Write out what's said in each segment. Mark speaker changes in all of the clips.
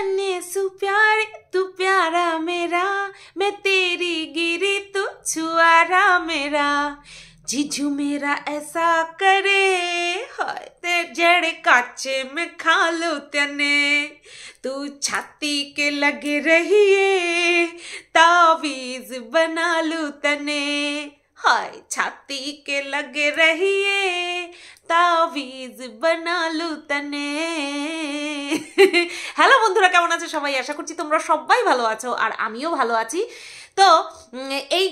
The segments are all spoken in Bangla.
Speaker 1: तन्ने सु प्यारे तू प्यारा मेरा मैं तेरी गिरी तू छुआरा मेरा जीजू मेरा ऐसा करे हाय ते जड़े काचे में खा लो तने तू छाती के लगे रहिए तावीज बना लो तने हाय छाती के लग रहिए তাবিজ বানালু তানে হ্যালো বন্ধুরা কেমন আছো সবাই আশা করছি তোমরা সবাই ভালো আছো আর আমিও ভালো আছি তো এই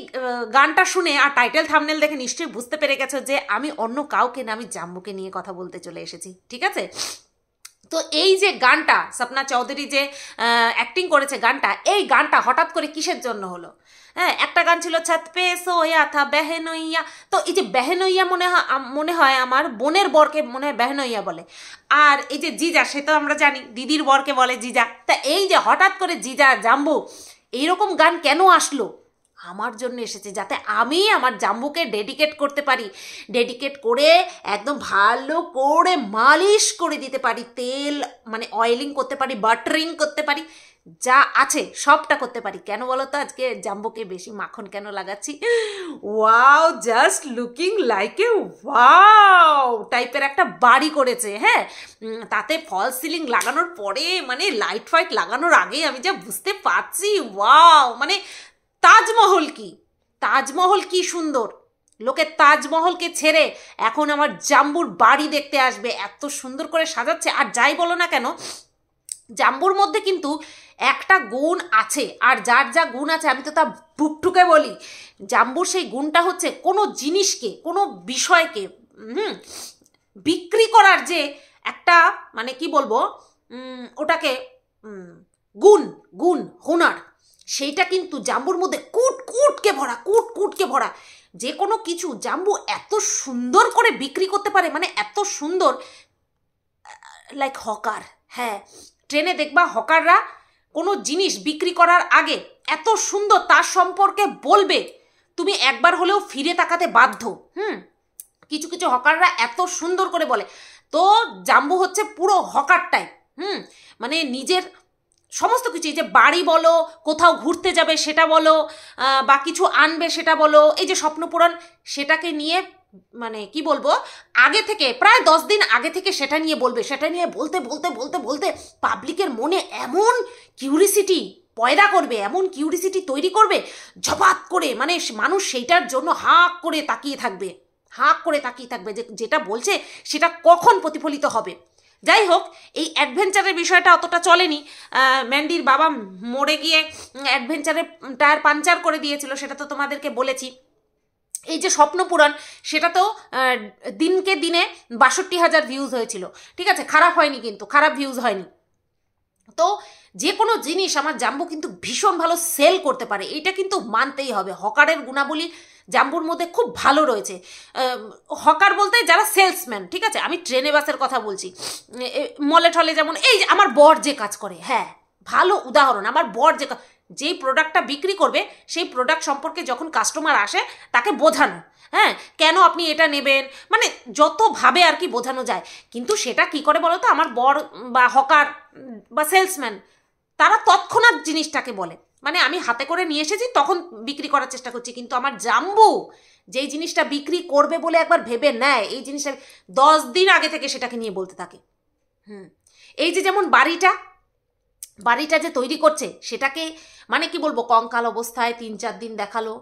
Speaker 1: গানটা শুনে আর টাইটেল থামনেল দেখে নিশ্চয়ই বুঝতে পেরে গেছো যে আমি অন্য কাউকে না আমি জাম্বুকে নিয়ে কথা বলতে চলে এসেছি ঠিক আছে তো এই যে গানটা সপনা চৌধুরী যে অ্যাক্টিং করেছে গানটা এই গানটা হঠাৎ করে কিসের জন্য হলো হ্যাঁ একটা গান ছিল ছাত পে সোয়া থা বেহেনইয়া তো এই যে বেহেনইয়া মনে হয় মনে হয় আমার বোনের বরকে মনে হয় বেহেনইয়া বলে আর এই যে জিজা সে তো আমরা জানি দিদির বরকে বলে জিজা তা এই যে হঠাৎ করে জিজা জাম্বু এইরকম গান কেন আসলো আমার জন্য এসেছে যাতে আমি আমার জাম্বুকে ডেডিকেট করতে পারি ডেডিকেট করে একদম ভালো করে মালিশ করে দিতে পারি তেল মানে অয়েলিং করতে পারি বাটারিং করতে পারি যা আছে সবটা করতে পারি কেন বলো তো আজকে জাম্বুকে বেশি মাখন কেন লাগাচ্ছি wow just looking like a wow টাইপের একটা বাড়ি করেছে হ্যাঁ তাতে ফল সিলিং লাগানোর পরে মানে লাইট ফাইট লাগানোর আগেই আমি যা বুঝতে পারছি ওয়াও মানে তাজমহল কি তাজমহল কি সুন্দর লোকে তাজমহলকে ছেড়ে এখন আমার জাম্বুর বাড়ি দেখতে আসবে এত সুন্দর করে সাজাচ্ছে আর যাই বলো না কেন জাম্বুর মধ্যে কিন্তু একটা গুণ আছে আর যার যা গুণ আছে আমি তো তা টুকটুকে বলি জাম্বুর সেই গুণটা হচ্ছে কোনো জিনিসকে কোনো বিষয়কে হুম বিক্রি করার যে একটা মানে কি বলবো ওটাকে গুণ গুণ হুনার সেইটা কিন্তু জাম্বুর মধ্যে কুট কুটকে ভরা কুট কুটকে ভরা যে কোনো কিছু জাম্বু এত সুন্দর করে বিক্রি করতে পারে মানে এত সুন্দর লাইক হকার হ্যাঁ ট্রেনে দেখবা হকাররা কোনো জিনিস বিক্রি করার আগে এত সুন্দর তার সম্পর্কে বলবে তুমি একবার হলেও ফিরে তাকাতে বাধ্য হুম কিছু কিছু হকাররা এত সুন্দর করে বলে তো জাম্বু হচ্ছে পুরো হকার টাইপ হুম মানে নিজের সমস্ত কিছু এই যে বাড়ি বলো কোথাও ঘুরতে যাবে সেটা বলো বা কিছু আনবে সেটা বলো এই যে স্বপ্নপূরণ সেটাকে নিয়ে মানে কি বলবো আগে থেকে প্রায় দশ দিন আগে থেকে সেটা নিয়ে বলবে সেটা নিয়ে বলতে বলতে বলতে বলতে পাবলিকের মনে এমন কিউরিসিটি পয়দা করবে এমন কিউরিসিটি তৈরি করবে ঝপাত করে মানে মানুষ সেইটার জন্য হাঁক করে তাকিয়ে থাকবে হাঁক করে তাকিয়ে থাকবে যে যেটা বলছে সেটা কখন প্রতিফলিত হবে যাই হোক এই অ্যাডভেঞ্চারের বিষয়টা অতটা চলেনি ম্যান্ডির বাবা মরে গিয়ে অ্যাডভেঞ্চারের টায়ার পাঞ্চার করে দিয়েছিল সেটা তো তোমাদেরকে বলেছি এই যে স্বপ্নপুরাণ সেটা তো দিনকে দিনে বাষট্টি হাজার ভিউজ হয়েছিল ঠিক আছে খারাপ হয়নি কিন্তু খারাপ ভিউজ হয়নি তো যে কোনো জিনিস আমার জাম্বু কিন্তু ভীষণ ভালো সেল করতে পারে এটা কিন্তু মানতেই হবে হকারের গুণাবলী জাম্বুর মধ্যে খুব ভালো রয়েছে হকার বলতে যারা সেলসম্যান ঠিক আছে আমি ট্রেনে বাসের কথা বলছি মলে ঠলে যেমন এই আমার বর যে কাজ করে হ্যাঁ ভালো উদাহরণ আমার বর যে যেই প্রোডাক্টটা বিক্রি করবে সেই প্রোডাক্ট সম্পর্কে যখন কাস্টমার আসে তাকে বোঝানো হ্যাঁ কেন আপনি এটা নেবেন মানে যতভাবে আর কি বোঝানো যায় কিন্তু সেটা কি করে বলো তো আমার বর বা হকার বা সেলসম্যান তারা তৎক্ষণাৎ জিনিসটাকে বলে মানে আমি হাতে করে নিয়ে এসেছি তখন বিক্রি করার চেষ্টা করছি কিন্তু আমার জাম্বু যেই জিনিসটা বিক্রি করবে বলে একবার ভেবে নেয় এই জিনিসটা দশ দিন আগে থেকে সেটাকে নিয়ে বলতে থাকে হুম এই যে যেমন বাড়িটা বাড়িটা যে তৈরি করছে সেটাকে মানে কি বলবো কঙ্কাল অবস্থায় তিন চার দিন দেখালো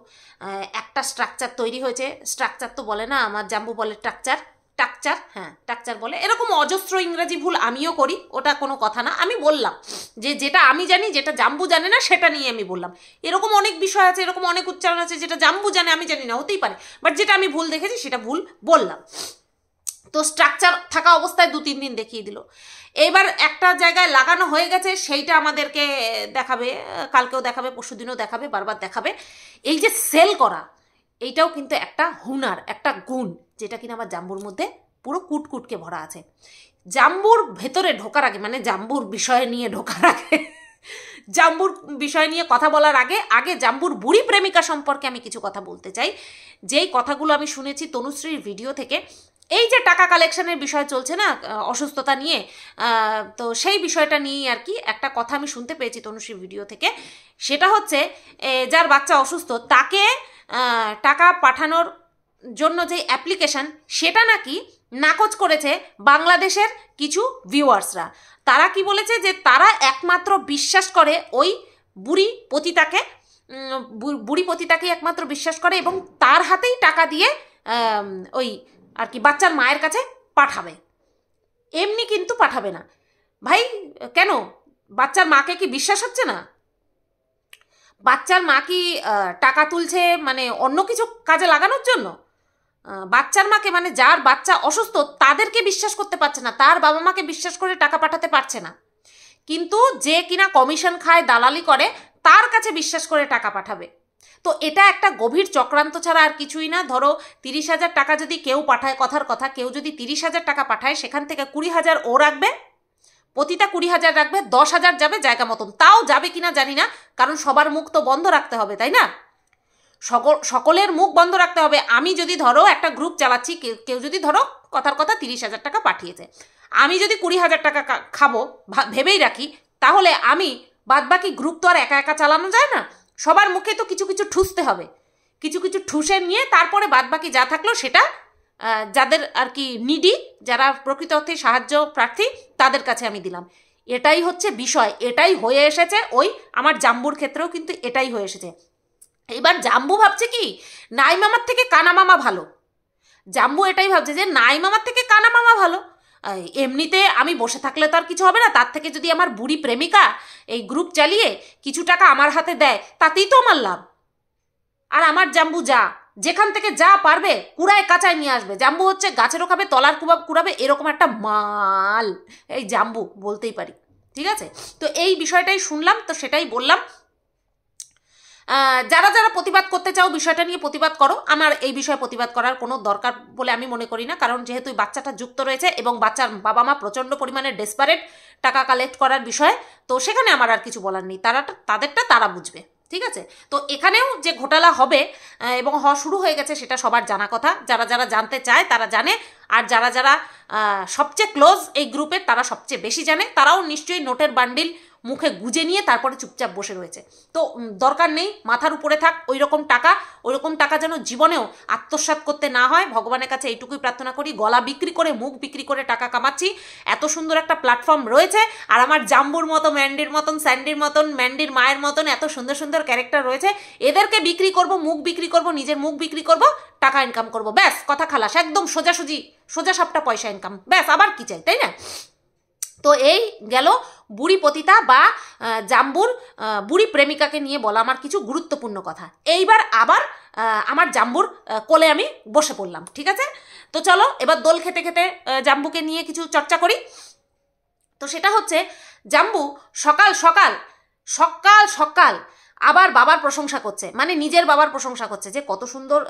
Speaker 1: একটা স্ট্রাকচার তৈরি হয়েছে স্ট্রাকচার তো বলে না আমার জাম্বু বলে স্ট্রাকচার টাকচার হ্যাঁ টাকচার বলে এরকম অজস্র ইংরাজি ভুল আমিও করি ওটা কোনো কথা না আমি বললাম যে যেটা আমি জানি যেটা জাম্বু জানে না সেটা নিয়ে আমি বললাম এরকম অনেক বিষয় আছে এরকম অনেক উচ্চারণ আছে যেটা জাম্বু জানে আমি জানি না হতেই পারে বাট যেটা আমি ভুল দেখেছি সেটা ভুল বললাম তো স্ট্রাকচার থাকা অবস্থায় দু তিন দিন দেখিয়ে দিল এবার একটা জায়গায় লাগানো হয়ে গেছে সেইটা আমাদেরকে দেখাবে কালকেও দেখাবে পরশুদিনও দেখাবে বারবার দেখাবে এই যে সেল করা এইটাও কিন্তু একটা হুনার একটা গুণ যেটা কিনা আমার জাম্বুর মধ্যে পুরো কুটকুটকে ভরা আছে জাম্বুর ভেতরে ঢোকার আগে মানে জাম্বুর বিষয় নিয়ে ঢোকার আগে জাম্বুর বিষয় নিয়ে কথা বলার আগে আগে জাম্বুর বুড়ি প্রেমিকা সম্পর্কে আমি কিছু কথা বলতে চাই যেই কথাগুলো আমি শুনেছি তনুশ্রীর ভিডিও থেকে এই যে টাকা কালেকশনের বিষয় চলছে না অসুস্থতা নিয়ে তো সেই বিষয়টা নিয়েই আর কি একটা কথা আমি শুনতে পেয়েছি তনুশ্রী ভিডিও থেকে সেটা হচ্ছে যার বাচ্চা অসুস্থ তাকে টাকা পাঠানোর জন্য যে অ্যাপ্লিকেশন সেটা নাকি নাকচ করেছে বাংলাদেশের কিছু ভিউয়ার্সরা তারা কি বলেছে যে তারা একমাত্র বিশ্বাস করে ওই বুড়ি পতিতাকে বুড়ি পতিতাকে একমাত্র বিশ্বাস করে এবং তার হাতেই টাকা দিয়ে ওই আর কি বাচ্চার মায়ের কাছে পাঠাবে এমনি কিন্তু পাঠাবে না ভাই কেন বাচ্চার মাকে কি বিশ্বাস হচ্ছে না বাচ্চার মা কি টাকা তুলছে মানে অন্য কিছু কাজে লাগানোর জন্য বাচ্চার মাকে মানে যার বাচ্চা অসুস্থ তাদেরকে বিশ্বাস করতে পারছে না তার বাবা মাকে বিশ্বাস করে টাকা পাঠাতে পারছে না কিন্তু যে কিনা কমিশন খায় দালালি করে তার কাছে বিশ্বাস করে টাকা পাঠাবে তো এটা একটা গভীর চক্রান্ত ছাড়া আর কিছুই না ধরো তিরিশ হাজার টাকা যদি কেউ পাঠায় কথার কথা কেউ যদি তিরিশ হাজার টাকা পাঠায় সেখান থেকে কুড়ি হাজার ও রাখবে প্রতিটা কুড়ি হাজার রাখবে দশ হাজার যাবে জায়গা মতন তাও যাবে কিনা জানি না কারণ সবার মুখ তো বন্ধ রাখতে হবে তাই না সকলের মুখ বন্ধ রাখতে হবে আমি যদি ধরো একটা গ্রুপ চালাচ্ছি কেউ যদি ধরো কথার কথা তিরিশ হাজার টাকা পাঠিয়েছে আমি যদি কুড়ি হাজার টাকা খাবো ভেবেই রাখি তাহলে আমি বাদবাকি গ্রুপ তো আর একা একা চালানো যায় না সবার মুখে তো কিছু কিছু ঠুসতে হবে কিছু কিছু ঠুসে নিয়ে তারপরে বাদবাকি যা থাকলো সেটা যাদের আর কি নিডি যারা প্রকৃত অর্থে সাহায্য প্রার্থী তাদের কাছে আমি দিলাম এটাই হচ্ছে বিষয় এটাই হয়ে এসেছে ওই আমার জাম্বুর ক্ষেত্রেও কিন্তু এটাই হয়ে এসেছে এবার জাম্বু ভাবছে কি নাইমামার থেকে কানা মামা ভালো জাম্বু এটাই ভাবছে যে নাইমামার থেকে কানা মামা ভালো এমনিতে আমি বসে থাকলে তো আর কিছু হবে না তার থেকে যদি আমার বুড়ি প্রেমিকা এই গ্রুপ চালিয়ে কিছু টাকা আমার হাতে দেয় তাতেই তো আমার লাভ আর আমার জাম্বু যা যেখান থেকে যা পারবে কুড়ায় কাঁচায় নিয়ে আসবে জাম্বু হচ্ছে গাছের ওখাবে তলার কুবাব কুড়াবে এরকম একটা মাল এই জাম্বু বলতেই পারি ঠিক আছে তো এই বিষয়টাই শুনলাম তো সেটাই বললাম যারা যারা প্রতিবাদ করতে চাও বিষয়টা নিয়ে প্রতিবাদ করো আমার এই বিষয়ে প্রতিবাদ করার কোনো দরকার বলে আমি মনে করি না কারণ যেহেতু বাচ্চাটা যুক্ত রয়েছে এবং বাচ্চার বাবা মা প্রচণ্ড পরিমাণে ডেসপারেট টাকা কালেক্ট করার বিষয়ে তো সেখানে আমার আর কিছু বলার নেই তারা তাদেরটা তারা বুঝবে ঠিক আছে তো এখানেও যে ঘোটালা হবে এবং হ শুরু হয়ে গেছে সেটা সবার জানা কথা যারা যারা জানতে চায় তারা জানে আর যারা যারা সবচেয়ে ক্লোজ এই গ্রুপের তারা সবচেয়ে বেশি জানে তারাও নিশ্চয়ই নোটের বান্ডিল মুখে গুজে নিয়ে তারপরে চুপচাপ বসে রয়েছে তো দরকার নেই মাথার উপরে থাক ওই রকম টাকা ওই রকম টাকা যেন জীবনেও আত্মসাত করতে না হয় ভগবানের কাছে এইটুকুই প্রার্থনা করি গলা বিক্রি করে মুখ বিক্রি করে টাকা কামাচ্ছি এত সুন্দর একটা প্ল্যাটফর্ম রয়েছে আর আমার জাম্বুর মতো ম্যান্ডির মতন স্যান্ডির মতন ম্যান্ডির মায়ের মতন এত সুন্দর সুন্দর ক্যারেক্টার রয়েছে এদেরকে বিক্রি করব মুখ বিক্রি করব নিজের মুখ বিক্রি করব টাকা ইনকাম করব ব্যাস কথা খালাস একদম সোজাসুজি সোজা সাপটা পয়সা ইনকাম ব্যাস আবার কি চাই তাই না তো এই গেল বুড়ি পতিতা বা জাম্বুর বুড়ি প্রেমিকাকে নিয়ে বলা আমার কিছু গুরুত্বপূর্ণ কথা এইবার আবার আমার জাম্বুর কোলে আমি বসে পড়লাম ঠিক আছে তো চলো এবার দোল খেতে খেতে জাম্বুকে নিয়ে কিছু চর্চা করি তো সেটা হচ্ছে জাম্বু সকাল সকাল সকাল সকাল আবার বাবার প্রশংসা করছে মানে নিজের বাবার প্রশংসা করছে যে কত সুন্দর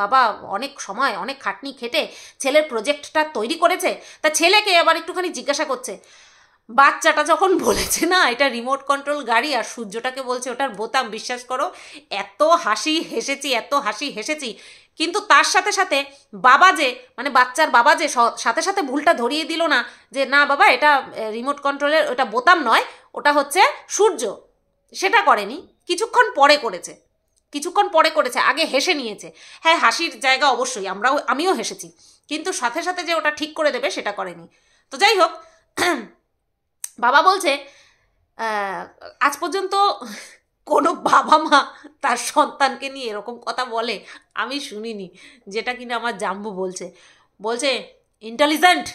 Speaker 1: বাবা অনেক সময় অনেক খাটনি খেটে ছেলের প্রজেক্টটা তৈরি করেছে তা ছেলেকে আবার একটুখানি জিজ্ঞাসা করছে বাচ্চাটা যখন বলেছে না এটা রিমোট কন্ট্রোল গাড়ি আর সূর্যটাকে বলছে ওটার বোতাম বিশ্বাস করো এত হাসি হেসেছি এত হাসি হেসেছি কিন্তু তার সাথে সাথে বাবা যে মানে বাচ্চার বাবা যে সাথে সাথে ভুলটা ধরিয়ে দিল না যে না বাবা এটা রিমোট কন্ট্রোলের ওটা বোতাম নয় ওটা হচ্ছে সূর্য সেটা করেনি কিছুক্ষণ পরে করেছে কিছুক্ষণ পরে করেছে আগে হেসে নিয়েছে হ্যাঁ হাসির জায়গা অবশ্যই আমরাও আমিও হেসেছি কিন্তু সাথে সাথে যে ওটা ঠিক করে দেবে সেটা করেনি তো যাই হোক বাবা বলছে আজ পর্যন্ত কোনো বাবা মা তার সন্তানকে নিয়ে এরকম কথা বলে আমি শুনিনি যেটা কিনা আমার জাম্বু বলছে বলছে ইন্টেলিজেন্ট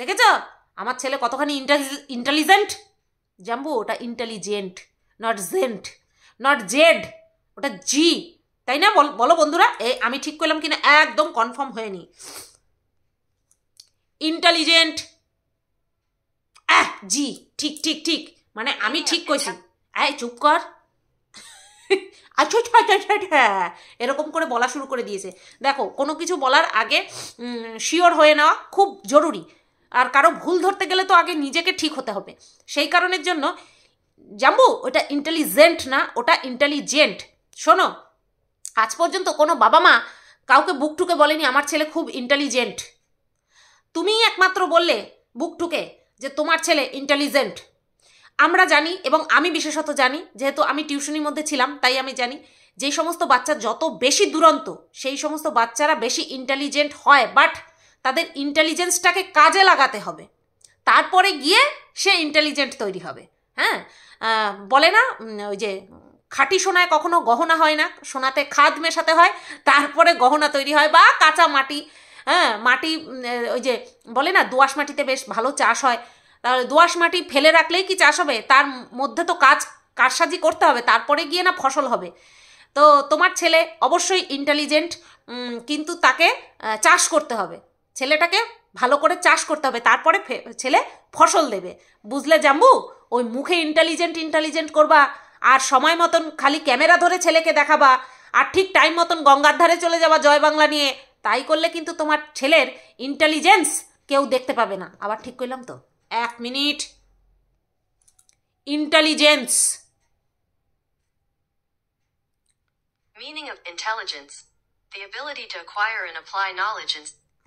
Speaker 1: দেখেছ আমার ছেলে কতখানি ইন্টেলিজেন্ট জাম্বু ওটা intelligent not gent not Z ওটা জি তাই না বলো বন্ধুরা এ আমি ঠিক করলাম কিনা একদম কনফার্ম হয়নি ইন্টেলিজেন্ট আহ জি ঠিক ঠিক ঠিক মানে আমি হ্যাঁ, ঠিক কইছি আয় আচ্ছা। চুপ কর আচ্ছা আচ্ছা, আচ্ছা, আচ্ছা হ্যাঁ, হ্যাঁ, এরকম করে বলা শুরু করে দিয়েছে দেখো কোনো কিছু বলার আগে শিওর হয়ে নেওয়া খুব জরুরি আর কারো ভুল ধরতে গেলে তো আগে নিজেকে ঠিক হতে হবে সেই কারণের জন্য জাম্বু ওটা ইন্টেলিজেন্ট না ওটা ইন্টেলিজেন্ট শোনো আজ পর্যন্ত কোনো বাবা মা কাউকে বুকটুকে বলেনি আমার ছেলে খুব ইন্টেলিজেন্ট তুমিই একমাত্র বললে বুকটুকে যে তোমার ছেলে ইন্টেলিজেন্ট আমরা জানি এবং আমি বিশেষত জানি যেহেতু আমি টিউশনির মধ্যে ছিলাম তাই আমি জানি যেই সমস্ত বাচ্চা যত বেশি দুরন্ত সেই সমস্ত বাচ্চারা বেশি ইন্টেলিজেন্ট হয় বাট তাদের ইন্টেলিজেন্সটাকে কাজে লাগাতে হবে তারপরে গিয়ে সে ইন্টেলিজেন্ট তৈরি হবে হ্যাঁ বলে না ওই যে খাঁটি সোনায় কখনো গহনা হয় না সোনাতে খাদ মেশাতে হয় তারপরে গহনা তৈরি হয় বা কাঁচা মাটি হ্যাঁ মাটি ওই যে বলে না দোয়াশ মাটিতে বেশ ভালো চাষ হয় তাহলে দোয়াশ মাটি ফেলে রাখলেই কি চাষ হবে তার মধ্যে তো কাজ কারসাজি করতে হবে তারপরে গিয়ে না ফসল হবে তো তোমার ছেলে অবশ্যই ইন্টেলিজেন্ট কিন্তু তাকে চাষ করতে হবে ছেলেটাকে ভালো করে চাষ করতে হবে তারপরে ছেলে ফসল দেবে বুঝলে জাম্বু ওই মুখে ইন্টেলিজেন্ট ইন্টেলিজেন্ট করবা আর সময় মতন খালি ক্যামেরা ধরে ছেলেকে দেখাবা আর ঠিক টাইম মতন গঙ্গার ধারে চলে যাবা জয় বাংলা নিয়ে তাই করলে কিন্তু তোমার ছেলের ইন্টেলিজেন্স কেউ দেখতে পাবে না আবার ঠিক করলাম তো এক মিনিট ইন্টেলিজেন্স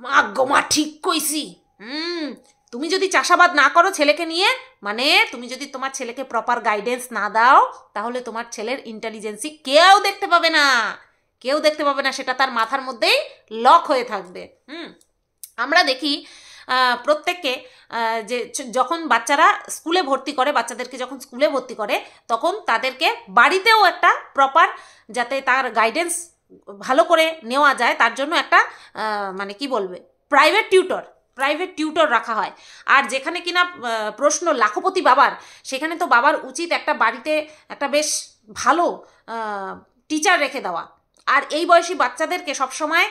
Speaker 1: মা গো মা ঠিক কইছি হুম তুমি যদি চাষাবাদ না করো ছেলেকে নিয়ে মানে তুমি যদি তোমার ছেলেকে প্রপার গাইডেন্স না দাও তাহলে তোমার ছেলের ইন্টেলিজেন্সি কেউ দেখতে পাবে না কেউ দেখতে পাবে না সেটা তার মাথার মধ্যেই লক হয়ে থাকবে হুম আমরা দেখি প্রত্যেককে যে যখন বাচ্চারা স্কুলে ভর্তি করে বাচ্চাদেরকে যখন স্কুলে ভর্তি করে তখন তাদেরকে বাড়িতেও একটা প্রপার যাতে তার গাইডেন্স ভালো করে নেওয়া যায় তার জন্য একটা মানে কি বলবে প্রাইভেট টিউটর প্রাইভেট টিউটর রাখা হয় আর যেখানে কিনা প্রশ্ন লাখপতি বাবার সেখানে তো বাবার উচিত একটা বাড়িতে একটা বেশ ভালো টিচার রেখে দেওয়া আর এই বয়সী বাচ্চাদেরকে সবসময়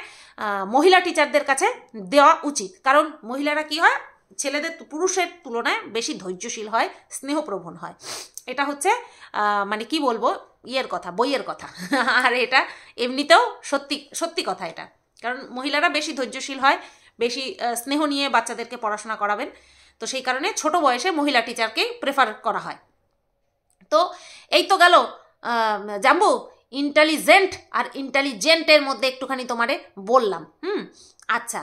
Speaker 1: মহিলা টিচারদের কাছে দেওয়া উচিত কারণ মহিলারা কি হয় ছেলেদের পুরুষের তুলনায় বেশি ধৈর্যশীল হয় স্নেহপ্রবণ হয় এটা হচ্ছে মানে কি বলবো ইয়ের কথা বইয়ের কথা আর এটা এমনিতেও সত্যি সত্যি কথা এটা কারণ মহিলারা বেশি ধৈর্যশীল হয় বেশি স্নেহ নিয়ে বাচ্চাদেরকে পড়াশোনা করাবেন তো সেই কারণে ছোট বয়সে মহিলা টিচারকেই প্রেফার করা হয় তো এই তো গেল জাম্বু ইন্টেলিজেন্ট আর ইন্টেলিজেন্টের মধ্যে একটুখানি তোমারে বললাম হুম আচ্ছা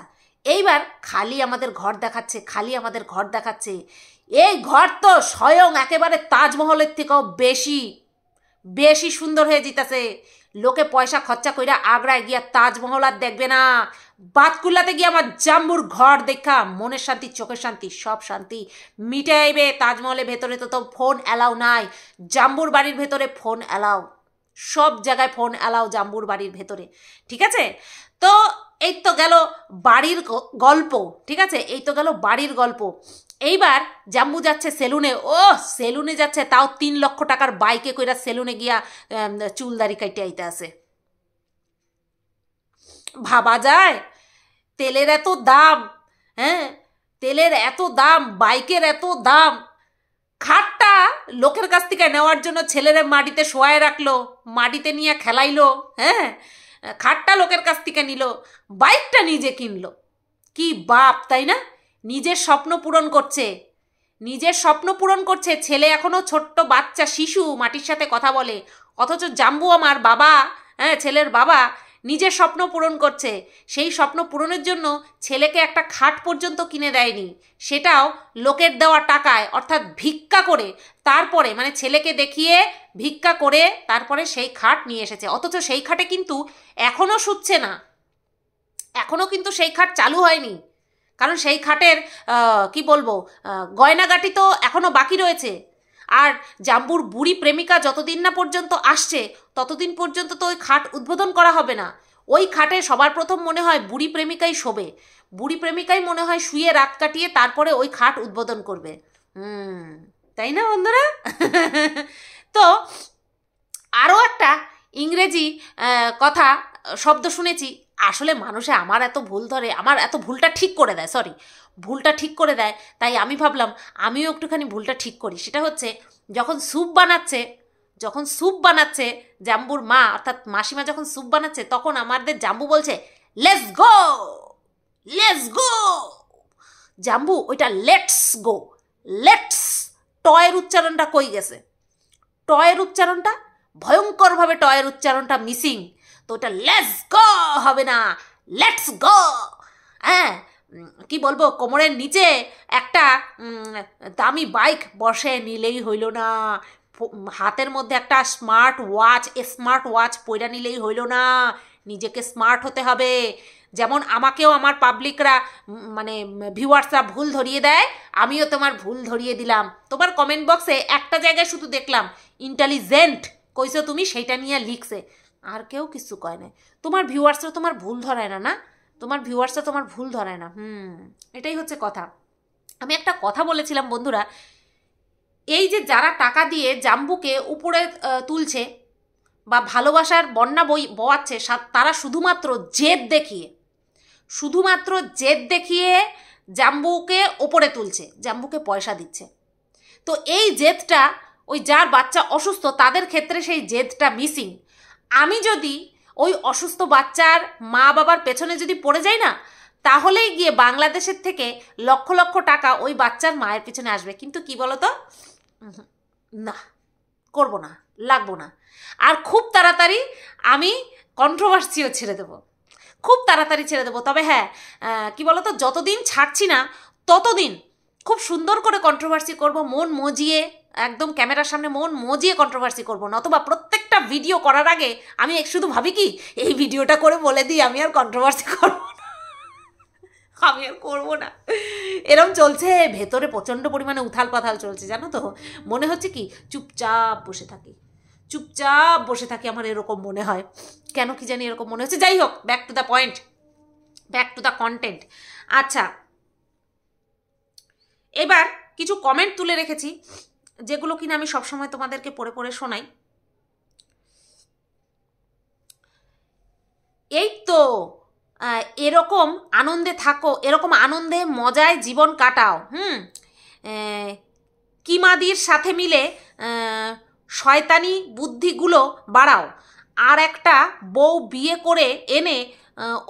Speaker 1: এইবার খালি আমাদের ঘর দেখাচ্ছে খালি আমাদের ঘর দেখাচ্ছে এই ঘর তো স্বয়ং একেবারে তাজমহলের থেকেও বেশি বেশি সুন্দর হয়ে জিতাছে লোকে পয়সা খরচা কইরা আগ্রায় গিয়া তাজমহল আর দেখবে না বাতকুল্লাতে গিয়ে আমার জাম্বুর ঘর দেখা মনের শান্তি চোখের শান্তি সব শান্তি আইবে তাজমহলের ভেতরে তো তো ফোন অ্যালাউ নাই জাম্বুর বাড়ির ভেতরে ফোন অ্যালাউ সব জায়গায় ফোন এলাও জাম্বুর বাড়ির ভেতরে ঠিক আছে তো এই তো গেল বাড়ির গল্প ঠিক আছে এই তো গেল বাড়ির গল্প এইবার জাম্বু যাচ্ছে সেলুনে ও সেলুনে যাচ্ছে তাও তিন লক্ষ টাকার বাইকে কইরা সেলুনে গিয়া চুলদারি কাইটে আইতে আসে ভাবা যায় তেলের এত দাম হ্যাঁ তেলের এত দাম বাইকের এত দাম খাটটা লোকের কাছ থেকে নেওয়ার জন্য ছেলেরা মাটিতে শোয়ায় রাখলো মাটিতে নিয়ে খেলাইলো হ্যাঁ খাটটা লোকের কাছ থেকে নিল বাইকটা নিজে কিনলো কি বাপ তাই না নিজের স্বপ্ন পূরণ করছে নিজের স্বপ্ন পূরণ করছে ছেলে এখনও ছোট্ট বাচ্চা শিশু মাটির সাথে কথা বলে অথচ জাম্বু আমার বাবা হ্যাঁ ছেলের বাবা নিজের স্বপ্ন পূরণ করছে সেই স্বপ্ন পূরণের জন্য ছেলেকে একটা খাট পর্যন্ত কিনে দেয়নি সেটাও লোকের দেওয়া টাকায় অর্থাৎ ভিক্ষা করে তারপরে মানে ছেলেকে দেখিয়ে ভিক্ষা করে তারপরে সেই খাট নিয়ে এসেছে অথচ সেই খাটে কিন্তু এখনও শুচ্ছে না এখনও কিন্তু সেই খাট চালু হয়নি কারণ সেই খাটের কি বলবো গয়নাগাটি তো এখনও বাকি রয়েছে আর জাম্বুর বুড়ি প্রেমিকা যতদিন না পর্যন্ত আসছে ততদিন পর্যন্ত তো ওই খাট উদ্বোধন করা হবে না ওই খাটে সবার প্রথম মনে হয় বুড়ি প্রেমিকাই শোবে বুড়ি প্রেমিকাই মনে হয় শুয়ে রাত কাটিয়ে তারপরে ওই খাট উদ্বোধন করবে হুম তাই না বন্ধুরা তো আরও একটা ইংরেজি কথা শব্দ শুনেছি আসলে মানুষে আমার এত ভুল ধরে আমার এত ভুলটা ঠিক করে দেয় সরি ভুলটা ঠিক করে দেয় তাই আমি ভাবলাম আমিও একটুখানি ভুলটা ঠিক করি সেটা হচ্ছে যখন স্যুপ বানাচ্ছে যখন স্যুপ বানাচ্ছে জাম্বুর মা অর্থাৎ মাসিমা যখন স্যুপ বানাচ্ছে তখন আমাদের জাম্বু বলছে লেস গো লেস গো জাম্বু ওইটা লেটস গো লেটস টয়ের উচ্চারণটা কই গেছে টয়ের উচ্চারণটা ভয়ঙ্করভাবে টয়ের উচ্চারণটা মিসিং তো ওটা লেটস গো হবে না লেটস গো হ্যাঁ কি বলবো কোমরের নিচে একটা দামি বাইক বসে নিলেই হইল না হাতের মধ্যে একটা স্মার্ট ওয়াচ স্মার্ট ওয়াচ পয়রা নিলেই হইল না নিজেকে স্মার্ট হতে হবে যেমন আমাকেও আমার পাবলিকরা মানে ভিউয়ার্সরা ভুল ধরিয়ে দেয় আমিও তোমার ভুল ধরিয়ে দিলাম তোমার কমেন্ট বক্সে একটা জায়গায় শুধু দেখলাম ইন্টেলিজেন্ট কইছো তুমি সেইটা নিয়ে লিখছে আর কেউ কিছু কয় না তোমার ভিউয়ার্সরা তোমার ভুল ধরায় না না তোমার ভিউয়ার্সরা তোমার ভুল ধরে না হুম এটাই হচ্ছে কথা আমি একটা কথা বলেছিলাম বন্ধুরা এই যে যারা টাকা দিয়ে জাম্বুকে উপরে তুলছে বা ভালোবাসার বন্যা বই বয়াচ্ছে তারা শুধুমাত্র জেদ দেখিয়ে শুধুমাত্র জেদ দেখিয়ে জাম্বুকে ওপরে তুলছে জাম্বুকে পয়সা দিচ্ছে তো এই জেদটা ওই যার বাচ্চা অসুস্থ তাদের ক্ষেত্রে সেই জেদটা মিসিং আমি যদি ওই অসুস্থ বাচ্চার মা বাবার পেছনে যদি পড়ে যায় না তাহলেই গিয়ে বাংলাদেশের থেকে লক্ষ লক্ষ টাকা ওই বাচ্চার মায়ের পিছনে আসবে কিন্তু কি বলতো না করব না লাগবো না আর খুব তাড়াতাড়ি আমি কন্ট্রোভার্সিও ছেড়ে দেবো খুব তাড়াতাড়ি ছেড়ে দেবো তবে হ্যাঁ কি বলতো যতদিন ছাড়ছি না ততদিন খুব সুন্দর করে কন্ট্রোভার্সি করব মন মজিয়ে একদম ক্যামেরার সামনে মন মজিয়ে কন্ট্রোভার্সি করব নতবা প্রত্যেক ভিডিও করার আগে আমি শুধু ভাবি কি এই ভিডিওটা করে বলে দিই আমি আর কন্ট্রোভার্সি করবো না আমি আর করবো না এরম চলছে ভেতরে প্রচণ্ড পরিমাণে উথাল পাথাল চলছে জানো তো মনে হচ্ছে কি চুপচাপ বসে থাকি চুপচাপ বসে থাকি আমার এরকম মনে হয় কেন কি জানি এরকম মনে হচ্ছে যাই হোক back to the point back to the content আচ্ছা এবার কিছু কমেন্ট তুলে রেখেছি যেগুলো কিনা আমি সবসময় তোমাদেরকে পড়ে পড়ে শোনাই এই তো এরকম আনন্দে থাকো এরকম আনন্দে মজায় জীবন কাটাও হুম কিমাদির সাথে মিলে শয়তানি বুদ্ধিগুলো বাড়াও আর একটা বউ বিয়ে করে এনে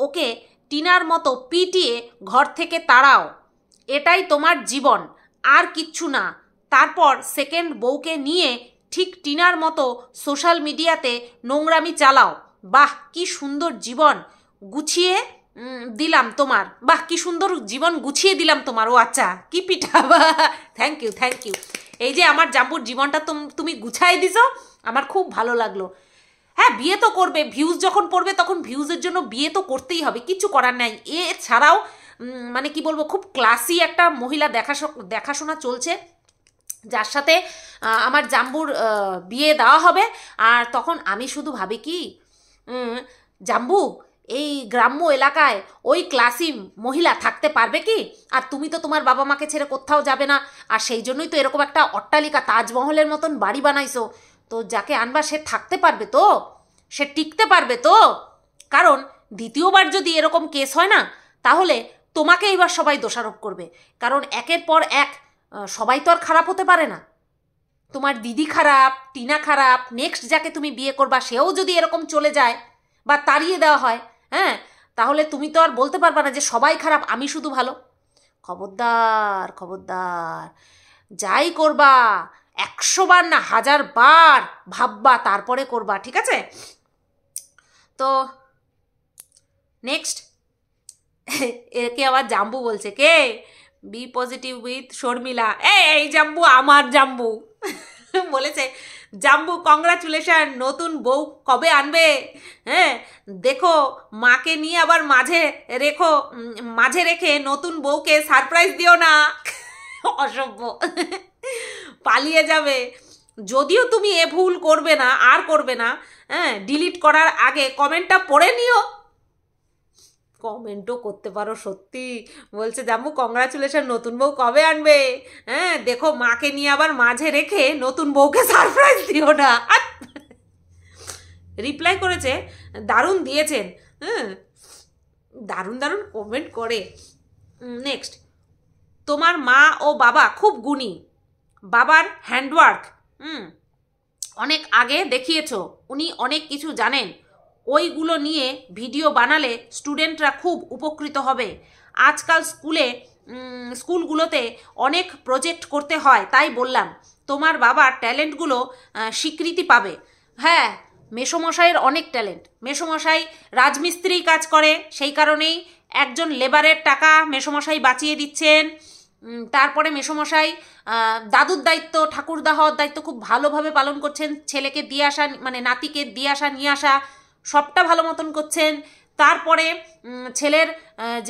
Speaker 1: ওকে টিনার মতো পিটিয়ে ঘর থেকে তাড়াও এটাই তোমার জীবন আর কিচ্ছু না তারপর সেকেন্ড বউকে নিয়ে ঠিক টিনার মতো সোশ্যাল মিডিয়াতে নোংরামি চালাও বাহ কি সুন্দর জীবন গুছিয়ে দিলাম তোমার বাহ কি সুন্দর জীবন গুছিয়ে দিলাম তোমার ও আচ্ছা কি পিঠা বা থ্যাংক ইউ থ্যাংক ইউ এই যে আমার জাম্বুর জীবনটা তুমি গুছাই দিছো আমার খুব ভালো লাগলো হ্যাঁ বিয়ে তো করবে ভিউজ যখন পড়বে তখন ভিউজের জন্য বিয়ে তো করতেই হবে কিছু করার নাই এ ছাড়াও মানে কি বলবো খুব ক্লাসি একটা মহিলা দেখাশো দেখাশোনা চলছে যার সাথে আমার জাম্বুর বিয়ে দেওয়া হবে আর তখন আমি শুধু ভাবি কি জাম্বু এই গ্রাম্য এলাকায় ওই ক্লাসি মহিলা থাকতে পারবে কি আর তুমি তো তোমার বাবা মাকে ছেড়ে কোথাও যাবে না আর সেই জন্যই তো এরকম একটা অট্টালিকা তাজমহলের মতন বাড়ি বানাইছো তো যাকে আনবা সে থাকতে পারবে তো সে টিকতে পারবে তো কারণ দ্বিতীয়বার যদি এরকম কেস হয় না তাহলে তোমাকে এবার সবাই দোষারোপ করবে কারণ একের পর এক সবাই তো আর খারাপ হতে পারে না তোমার দিদি খারাপ টিনা খারাপ নেক্সট যাকে তুমি বিয়ে করবা সেও যদি এরকম চলে যায় বা তাড়িয়ে দেওয়া হয় হ্যাঁ তাহলে তুমি তো আর বলতে পারবা না যে সবাই খারাপ আমি শুধু ভালো খবরদার খবরদার যাই করবা একশো বার না হাজার বার ভাববা তারপরে করবা ঠিক আছে তো নেক্সট একে আবার জাম্বু বলছে কে বি পজিটিভ উইথ শর্মিলা এই এই জাম্বু আমার জাম্বু বলেছে জাম্বু কংগ্রাচুলেশন নতুন বউ কবে আনবে হ্যাঁ দেখো মাকে নিয়ে আবার মাঝে রেখো মাঝে রেখে নতুন বউকে সারপ্রাইজ দিও না অসভ্য পালিয়ে যাবে যদিও তুমি এ ভুল করবে না আর করবে না হ্যাঁ ডিলিট করার আগে কমেন্টটা পড়ে নিও কমেন্টও করতে পারো সত্যি বলছে জামু কংগ্রাচুলেশন নতুন বউ কবে আনবে হ্যাঁ দেখো মাকে নিয়ে আবার মাঝে রেখে নতুন বউকে সারপ্রাইজ দিও না রিপ্লাই করেছে দারুণ দিয়েছেন হ্যাঁ দারুণ দারুণ কমেন্ট করে নেক্সট তোমার মা ও বাবা খুব গুণী বাবার হ্যান্ডওয়ার্ক হুম অনেক আগে দেখিয়েছ উনি অনেক কিছু জানেন ওইগুলো নিয়ে ভিডিও বানালে স্টুডেন্টরা খুব উপকৃত হবে আজকাল স্কুলে স্কুলগুলোতে অনেক প্রজেক্ট করতে হয় তাই বললাম তোমার বাবার ট্যালেন্টগুলো স্বীকৃতি পাবে হ্যাঁ মেসোমশাইয়ের অনেক ট্যালেন্ট মেসোমশাই রাজমিস্ত্রি কাজ করে সেই কারণেই একজন লেবারের টাকা মেসোমশাই বাঁচিয়ে দিচ্ছেন তারপরে মেসোমশাই দাদুর দায়িত্ব ঠাকুর দাহর দায়িত্ব খুব ভালোভাবে পালন করছেন ছেলেকে দিয়ে আসা মানে নাতিকে দিয়ে আসা নিয়ে আসা সবটা ভালো মতন করছেন তারপরে ছেলের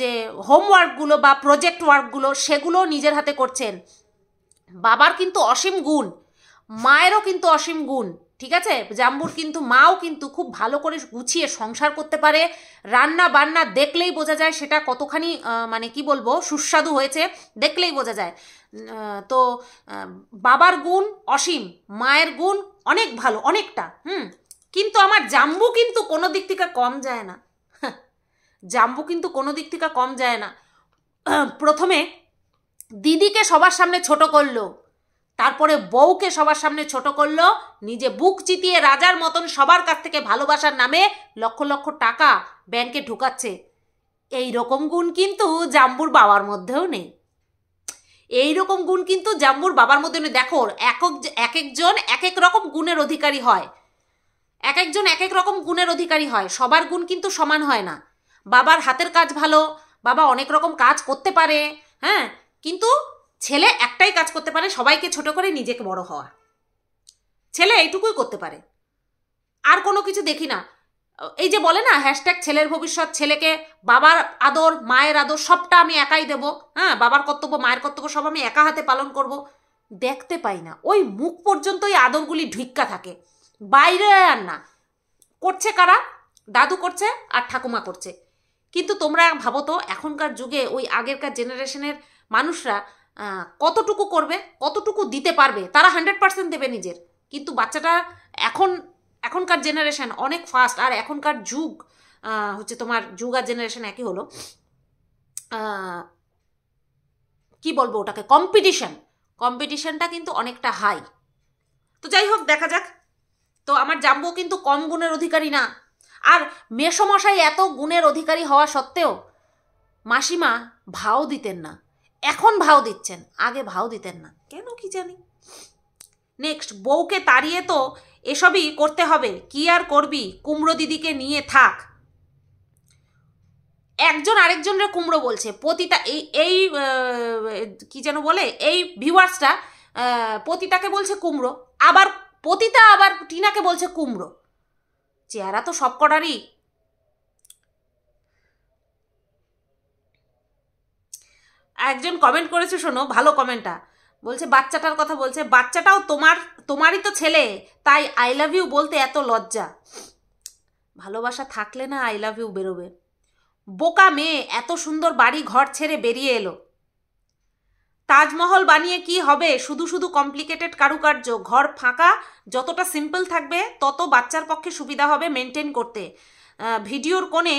Speaker 1: যে হোমওয়ার্কগুলো বা প্রজেক্ট ওয়ার্কগুলো সেগুলো নিজের হাতে করছেন বাবার কিন্তু অসীম গুণ মায়েরও কিন্তু অসীম গুণ ঠিক আছে জাম্বুর কিন্তু মাও কিন্তু খুব ভালো করে গুছিয়ে সংসার করতে পারে রান্না বান্না দেখলেই বোঝা যায় সেটা কতখানি মানে কি বলবো সুস্বাদু হয়েছে দেখলেই বোঝা যায় তো বাবার গুণ অসীম মায়ের গুণ অনেক ভালো অনেকটা হুম কিন্তু আমার জাম্বু কিন্তু কোনো দিক থেকে কম যায় না হ্যাঁ, জাম্বু কিন্তু কোনো দিক থেকে কম যায় না প্রথমে দিদিকে সবার সামনে ছোট করলো তারপরে বউকে সবার সামনে ছোট করলো নিজে বুক চিতিয়ে রাজার মতন সবার কাছ থেকে ভালোবাসার নামে লক্ষ লক্ষ টাকা ব্যাংকে ঢুকাচ্ছে এই রকম গুণ কিন্তু জাম্বুর বাবার মধ্যেও নেই এই রকম গুণ কিন্তু জাম্বুর বাবার মধ্যে দেখো এক এক একজন এক এক রকম গুণের অধিকারী হয় এক একজন এক এক রকম গুণের অধিকারী হয় সবার গুণ কিন্তু সমান হয় না বাবার হাতের কাজ ভালো বাবা অনেক রকম কাজ করতে পারে হ্যাঁ কিন্তু ছেলে একটাই কাজ করতে পারে সবাইকে ছোট করে নিজেকে বড় হওয়া ছেলে এইটুকুই করতে পারে আর কোনো কিছু দেখি না এই যে বলে না হ্যাশট্যাগ ছেলের ভবিষ্যৎ ছেলেকে বাবার আদর মায়ের আদর সবটা আমি একাই দেব হ্যাঁ বাবার কর্তব্য মায়ের কর্তব্য সব আমি একা হাতে পালন করব দেখতে পাই না ওই মুখ পর্যন্ত ওই আদরগুলি ঢিক্কা থাকে বাইরে আর না করছে কারা দাদু করছে আর ঠাকুমা করছে কিন্তু তোমরা ভাবো তো এখনকার যুগে ওই আগেরকার জেনারেশনের মানুষরা কতটুকু করবে কতটুকু দিতে পারবে তারা হান্ড্রেড পার্সেন্ট দেবে নিজের কিন্তু বাচ্চাটা এখন এখনকার জেনারেশন অনেক ফাস্ট আর এখনকার যুগ হচ্ছে তোমার যুগ আর জেনারেশন একই হলো কি বলবো ওটাকে কম্পিটিশন কম্পিটিশনটা কিন্তু অনেকটা হাই তো যাই হোক দেখা যাক তো আমার জাম্বু কিন্তু কম গুণের অধিকারী না আর মেষমশাই এত গুণের অধিকারী হওয়া সত্ত্বেও মাসিমা ভাও দিতেন না এখন ভাও দিচ্ছেন আগে ভাও দিতেন না কেন কি জানি নেক্সট বউকে তাড়িয়ে তো এসবই করতে হবে কি আর করবি কুমড়ো দিদিকে নিয়ে থাক একজন আরেকজনের কুমড়ো বলছে পতিতা এই এই কি যেন বলে এই ভিউয়ার্সটা পতিতাকে বলছে কুমড়ো আবার পতিতা আবার টিনাকে বলছে কুমড়ো চেহারা তো সব কটারই একজন কমেন্ট করেছে শোনো ভালো কমেন্টটা বলছে বাচ্চাটার কথা বলছে বাচ্চাটাও তোমার তোমারই তো ছেলে তাই আই লাভ ইউ বলতে এত লজ্জা ভালোবাসা থাকলে না আই লাভ ইউ বেরোবে বোকা মেয়ে এত সুন্দর বাড়ি ঘর ছেড়ে বেরিয়ে এলো তাজমহল বানিয়ে কি হবে শুধু শুধু কমপ্লিকেটেড কারুকার্য ঘর ফাঁকা যতটা সিম্পল থাকবে তত বাচ্চার পক্ষে সুবিধা হবে মেনটেন করতে ভিডিওর কোণে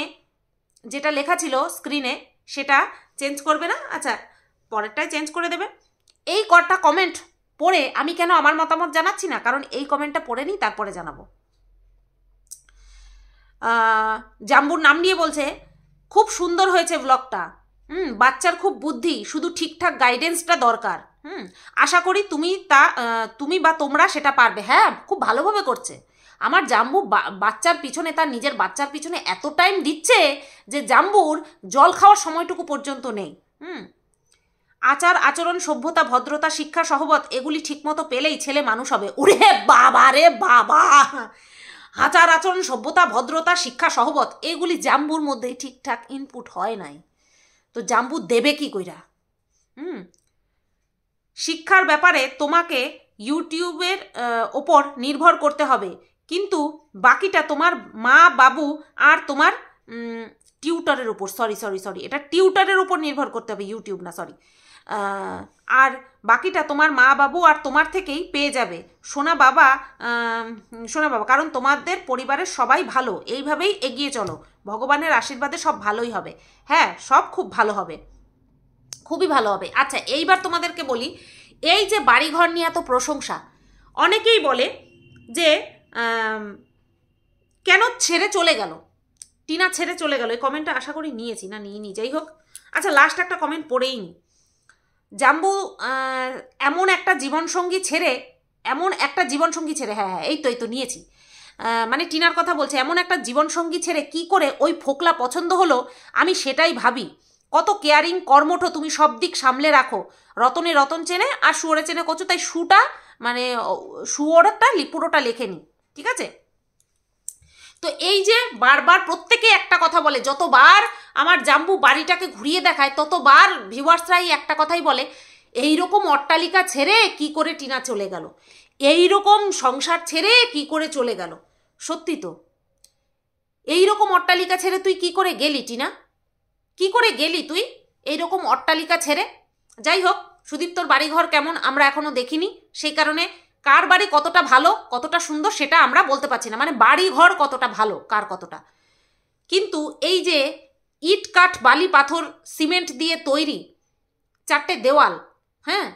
Speaker 1: যেটা লেখা ছিল স্ক্রিনে সেটা চেঞ্জ করবে না আচ্ছা পরেরটাই চেঞ্জ করে দেবে এই কটা কমেন্ট পড়ে আমি কেন আমার মতামত জানাচ্ছি না কারণ এই কমেন্টটা পড়ে নিই তারপরে জানাবো জাম্বুর নাম নিয়ে বলছে খুব সুন্দর হয়েছে ব্লগটা হুম বাচ্চার খুব বুদ্ধি শুধু ঠিকঠাক গাইডেন্সটা দরকার হুম আশা করি তুমি তা তুমি বা তোমরা সেটা পারবে হ্যাঁ খুব ভালোভাবে করছে আমার জাম্বু বাচ্চার পিছনে তার নিজের বাচ্চার পিছনে এত টাইম দিচ্ছে যে জাম্বুর জল খাওয়ার সময়টুকু পর্যন্ত নেই হুম আচার আচরণ সভ্যতা ভদ্রতা শিক্ষা সহবত এগুলি ঠিকমতো পেলেই ছেলে মানুষ হবে ওরে বাবা রে বাবা আচার আচরণ সভ্যতা ভদ্রতা শিক্ষা সহবত এগুলি জাম্বুর মধ্যেই ঠিকঠাক ইনপুট হয় নাই তো জাম্বু দেবে কি কইরা হুম শিক্ষার ব্যাপারে তোমাকে ইউটিউবের ওপর নির্ভর করতে হবে কিন্তু বাকিটা তোমার মা বাবু আর তোমার টিউটারের উপর সরি সরি সরি এটা টিউটারের উপর নির্ভর করতে হবে ইউটিউব না সরি আর বাকিটা তোমার মা বাবু আর তোমার থেকেই পেয়ে যাবে সোনা বাবা সোনা বাবা কারণ তোমাদের পরিবারের সবাই ভালো এইভাবেই এগিয়ে চলো ভগবানের আশীর্বাদে সব ভালোই হবে হ্যাঁ সব খুব ভালো হবে খুবই ভালো হবে আচ্ছা এইবার তোমাদেরকে বলি এই যে বাড়িঘর নিয়ে এত প্রশংসা অনেকেই বলে যে কেন ছেড়ে চলে গেল টিনা ছেড়ে চলে গেল এই কমেন্টটা আশা করি নিয়েছি না নিয়ে নি যাই হোক আচ্ছা লাস্ট একটা কমেন্ট পড়েই নি জাম্বু এমন একটা জীবনসঙ্গী ছেড়ে এমন একটা জীবনসঙ্গী ছেড়ে হ্যাঁ হ্যাঁ এই তো এই তো নিয়েছি মানে টিনার কথা বলছে এমন একটা জীবনসঙ্গী ছেড়ে কি করে ওই ফোকলা পছন্দ হলো আমি সেটাই ভাবি কত কেয়ারিং কর্মঠ তুমি সব দিক সামলে রাখো রতনে রতন চেনে আর শুয়োরে চেনে কচু তাই শুটা মানে শুয়োরটা লিপুরোটা নি ঠিক আছে তো এই যে বারবার প্রত্যেকে একটা কথা বলে যতবার আমার জাম্বু বাড়িটাকে ঘুরিয়ে দেখায় ততবার ভিউয়ার্সরাই একটা কথাই বলে এই রকম অট্টালিকা ছেড়ে কি করে টিনা চলে গেল এই রকম সংসার ছেড়ে কি করে চলে গেল সত্যি তো এই রকম অট্টালিকা ছেড়ে তুই কি করে গেলি টিনা কি করে গেলি তুই এই রকম অট্টালিকা ছেড়ে যাই হোক সুদীপ্তর বাড়িঘর কেমন আমরা এখনও দেখিনি সেই কারণে কার বাড়ি কতটা ভালো কতটা সুন্দর সেটা আমরা বলতে পারছি না মানে বাড়ি ঘর কতটা ভালো কার কতটা কিন্তু এই যে ইট কাঠ বালি পাথর সিমেন্ট দিয়ে তৈরি চারটে দেওয়াল হ্যাঁ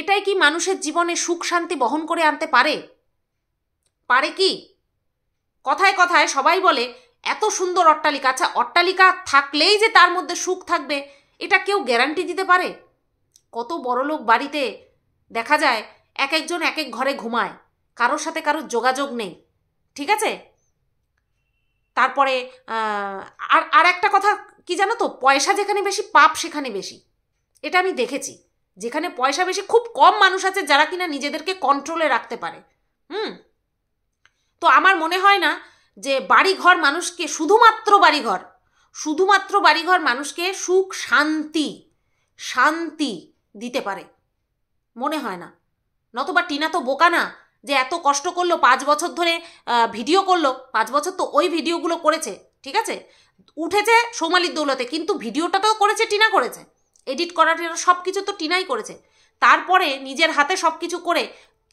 Speaker 1: এটাই কি মানুষের জীবনে সুখ শান্তি বহন করে আনতে পারে পারে কি কথায় কথায় সবাই বলে এত সুন্দর অট্টালিকা আচ্ছা অট্টালিকা থাকলেই যে তার মধ্যে সুখ থাকবে এটা কেউ গ্যারান্টি দিতে পারে কত বড়লোক বাড়িতে দেখা যায় এক একজন এক এক ঘরে ঘুমায় কারোর সাথে কারোর যোগাযোগ নেই ঠিক আছে তারপরে আর আর একটা কথা কি জানো তো পয়সা যেখানে বেশি পাপ সেখানে বেশি এটা আমি দেখেছি যেখানে পয়সা বেশি খুব কম মানুষ আছে যারা কিনা নিজেদেরকে কন্ট্রোলে রাখতে পারে হুম তো আমার মনে হয় না যে বাড়িঘর মানুষকে শুধুমাত্র বাড়িঘর শুধুমাত্র বাড়িঘর মানুষকে সুখ শান্তি শান্তি দিতে পারে মনে হয় না নতবা টিনা তো বোকা না যে এত কষ্ট করলো পাঁচ বছর ধরে ভিডিও করলো পাঁচ বছর তো ওই ভিডিওগুলো করেছে ঠিক আছে উঠেছে সোমালির দৌলতে কিন্তু ভিডিওটা তো করেছে টিনা করেছে এডিট করাটা সব কিছু তো টিনাই করেছে তারপরে নিজের হাতে সব কিছু করে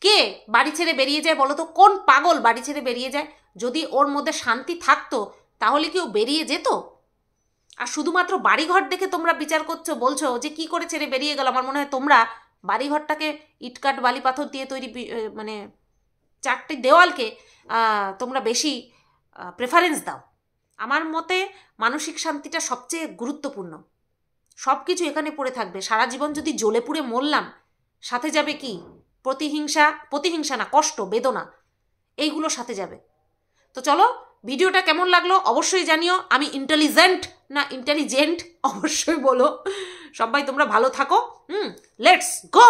Speaker 1: কে বাড়ি ছেড়ে বেরিয়ে যায় বলো তো কোন পাগল বাড়ি ছেড়ে বেরিয়ে যায় যদি ওর মধ্যে শান্তি থাকতো তাহলে কি ও বেরিয়ে যেত আর শুধুমাত্র বাড়িঘর দেখে তোমরা বিচার করছো বলছো যে কি করে ছেড়ে বেরিয়ে গেল আমার মনে হয় তোমরা বাড়িঘরটাকে ইটকাট বালি পাথর দিয়ে তৈরি মানে চারটি দেওয়ালকে তোমরা বেশি প্রেফারেন্স দাও আমার মতে মানসিক শান্তিটা সবচেয়ে গুরুত্বপূর্ণ সব কিছু এখানে পড়ে থাকবে সারা জীবন যদি জ্বলে পুড়ে মরলাম সাথে যাবে কি প্রতিহিংসা প্রতিহিংসা না কষ্ট বেদনা এইগুলো সাথে যাবে তো চলো ভিডিওটা কেমন লাগলো অবশ্যই জানিও আমি ইন্টেলিজেন্ট না ইন্টেলিজেন্ট অবশ্যই বলো সবাই তোমরা ভালো থাকো হুম লেটস গো